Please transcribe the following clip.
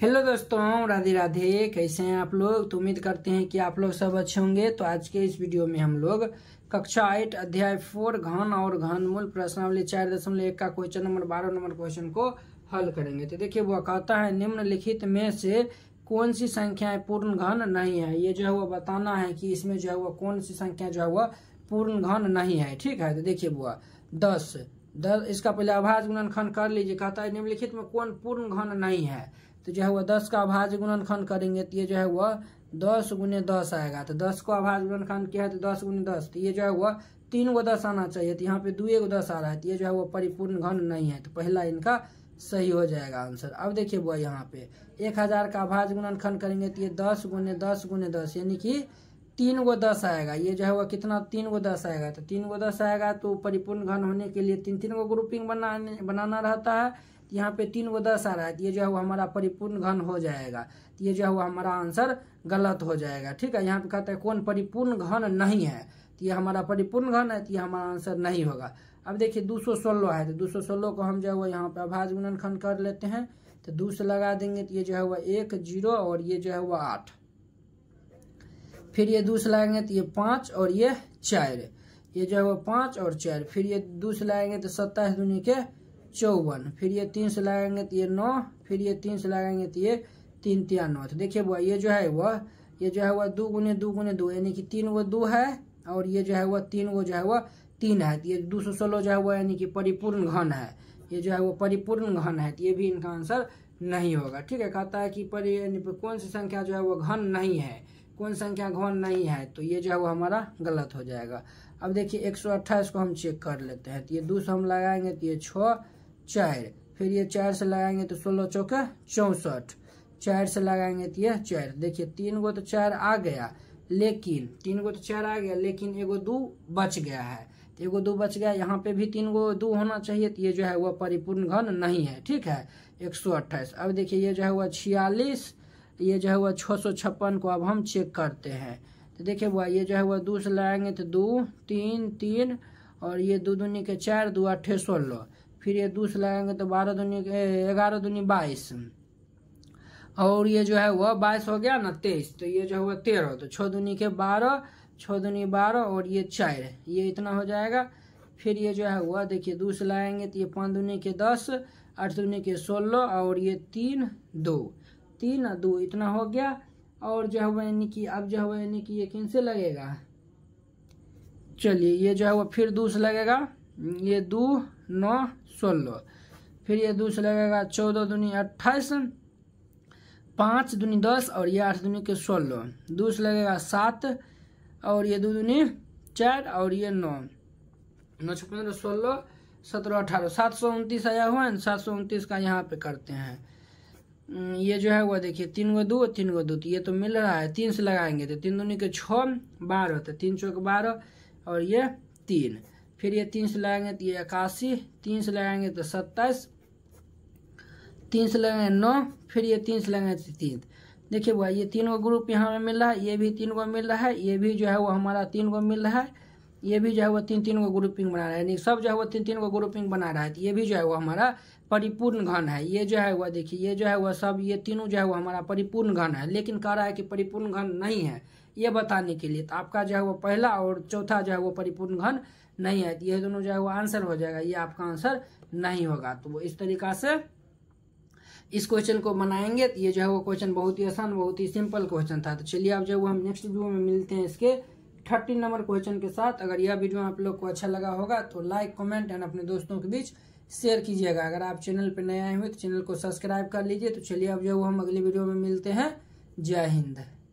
hello दोस्तों राधे राधे कैसे हैं आप लोग तो उम्मीद करते हैं कि आप लोग सब अच्छे होंगे तो आज के इस वीडियो में हम लोग कक्षा आठ अध्याय फोर घन और घन मूल प्रश्नावली चार दशमलव एक का क्वेश्चन नंबर बारह नंबर क्वेश्चन को हल करेंगे तो देखिए वह कहता है निम्नलिखित में से कौन सी संख्याएं पूर्ण घन नहीं है ये जो है वह बताना है कि इसमें जो है वह कौन सी संख्या जो है वह पूर्ण घन नहीं है ठीक है तो देखिए बुआ दस दस इसका पहले आभाज गुणनखंड कर लीजिए कहता है निम्नलिखित में कौन पूर्ण घन नहीं है तो जो है वह दस का अभाज्य गुणनखंड करेंगे तो ये जो है वह दस गुने दस आएगा तो दस को अभाज्य गुणनखंड किया है तो दस गुने दस तो ये जो है वह तीन गो दस आना चाहिए तो यहाँ पे दुए गो दस आ रहा है तो ये जो है वो परिपूर्ण घन नहीं है तो पहला इनका सही हो जाएगा आंसर अब देखिए वह यहाँ पे एक हज़ार का अभाज गुणनखंड करेंगे तो ये दस गुने दस गुने दस यानी कि तीन गो दस आएगा ये जो है वह कितना तीन गो दस आएगा तो तीन गो दस आएगा तो परिपूर्ण घन होने के लिए तीन तीन गो ग्रुपिंग बनाने बनाना रहता है तो यहाँ पे तीन गो दस आ रहा है तो ये जो है वो हमारा परिपूर्ण घन हो जाएगा तो ये जो है वो हमारा आंसर गलत हो जाएगा ठीक है यहाँ पे कहता है कौन परिपूर्ण घन नहीं है तो ये हमारा परिपूर्ण घन है तो ये हमारा आंसर नहीं होगा अब देखिए दो सौ सोलह है तो दो सौ सोलह को हम जो है वो यहाँ पे अभाज गुणनखंड कर लेते हैं तो दो से लगा देंगे तो ये जो है वह एक जीरो और ये जो है वह आठ फिर ये दो से तो ये पाँच और ये चार ये जो है वो पाँच और चार फिर ये दो से लगाएंगे तो सत्ताईस दूनी के चौवन फिर ये तीन से लगाएंगे तो ये नौ फिर ये तीन से लगाएंगे तो ये तीन तिया नौ तो देखिये बुआ ये जो है वह ये जो है वह दो गुने दो गुने दो यानी कि तीन वो दो है और ये जो है वह तीन वो जो है वह तीन है तो ये दो सौ सोलह जो है वह यानी कि परिपूर्ण घन है ये जो है वो परिपूर्ण घन है तो ये भी इनका आंसर नहीं होगा ठीक है कहता है कि परि कौन सी संख्या जो है वो घन नहीं है कौन संख्या घन नहीं है तो ये जो है वो हमारा गलत हो जाएगा अब देखिए एक सौ अट्ठाईस को हम चेक कर लेते हैं तो ये दो सौ हम लगाएंगे तो ये छः चार फिर ये चार से लगाएंगे तो सोलह चौके चौंसठ चार से लगाएंगे तो ये चार देखिए तीन गो तो चार आ गया लेकिन तीन गो तो चार आ गया लेकिन एगो दो बच गया है तो एगो दो बच गया यहाँ पे भी तीन गो दो होना चाहिए तो ये जो है वह परिपूर्ण घन नहीं है ठीक है एक सौ अट्ठाईस अब देखिए ये जो है वह छियालीस ये जो है वह छः को अब हम चेक करते हैं तो देखिए बुआ ये जो है वह दो से लाएंगे तो दो तीन तीन और ये दो दुनिया के चार दो अट्ठे सोलह फिर ये दो से लाएंगे तो बारह दुनिया के ग्यारह दूनी बाईस और ये जो है वह बाईस हो गया ना तेईस तो ये जो है वह तेरह तो छः दुनिया के बारह छः दूनी बारह और ये चार ये इतना हो जाएगा फिर ये जो है वह देखिए दो से लाएंगे तो ये पाँच दूनी के दस आठ दुनिया के सोलह और ये तीन दो तीन और दो इतना हो गया और जो है यानी कि अब जो है यानी कि किन से लगेगा चलिए ये जो है वो फिर दो से लगेगा ये दो नौ सोलह फिर ये दो से लगेगा चौदह दूनी अट्ठाईस पाँच दूनी दस और ये आठ दूनी के सोलह दो से लगेगा सात और ये दो दूनी चार और ये नौ नौ छः पंद्रह सोलह सत्रह अठारह सात सौ उनतीस आया हुआ है सात सौ उनतीस का यहाँ पे करते हैं हम्म, ये जो है वो देखिए तीन गो दो तीन गो दो तो ये तो मिल रहा है तीन से लगाएंगे तो तीन दूनी के छः बारह तो तीन चौक बारह और ये तीन फिर ये तीन से लगाएंगे तो ये इक्यासी तीन से लगाएंगे तो सत्ताईस तीन से लगाएंगे नौ फिर ये तीन से लगाएंगे तो तीन देखिए वह ये तीन गो ग्रुप यहाँ में मिल रहा है ये भी तीन गो मिल रहा है ये भी जो है वो हमारा तीन गो मिल रहा है ये भी जो है वो तीन तीन को ग्रुपिंग बना रहा है यानी सब जो है वो तीन तीन को ग्रुपिंग बना रहा है ये भी जो है वो हमारा परिपूर्ण घन है ये जो है वह देखिए ये जो है वह सब ये तीनों जो है वो हमारा परिपूर्ण घन है लेकिन कह रहा है कि परिपूर्ण घन नहीं है ये बताने के लिए तो आपका जो है वो पहला और चौथा जो है वो परिपूर्ण घन नहीं है ये दोनों जो है वो आंसर हो जाएगा ये आपका आंसर नहीं होगा तो वो इस तरीका से इस क्वेश्चन को बनाएंगे तो ये जो है वो क्वेश्चन बहुत ही आसान बहुत ही सिंपल क्वेश्चन था तो चलिए आप जो है वो हम नेक्स्ट वीडियो में मिलते हैं इसके थर्टीन नंबर क्वेश्चन के साथ अगर यह वीडियो आप लोग को अच्छा लगा होगा तो लाइक कमेंट एंड अपने दोस्तों के बीच शेयर कीजिएगा अगर आप चैनल पर नए आए हुए तो चैनल को सब्सक्राइब कर लीजिए तो चलिए अब जो हम अगली वीडियो में मिलते हैं जय हिंद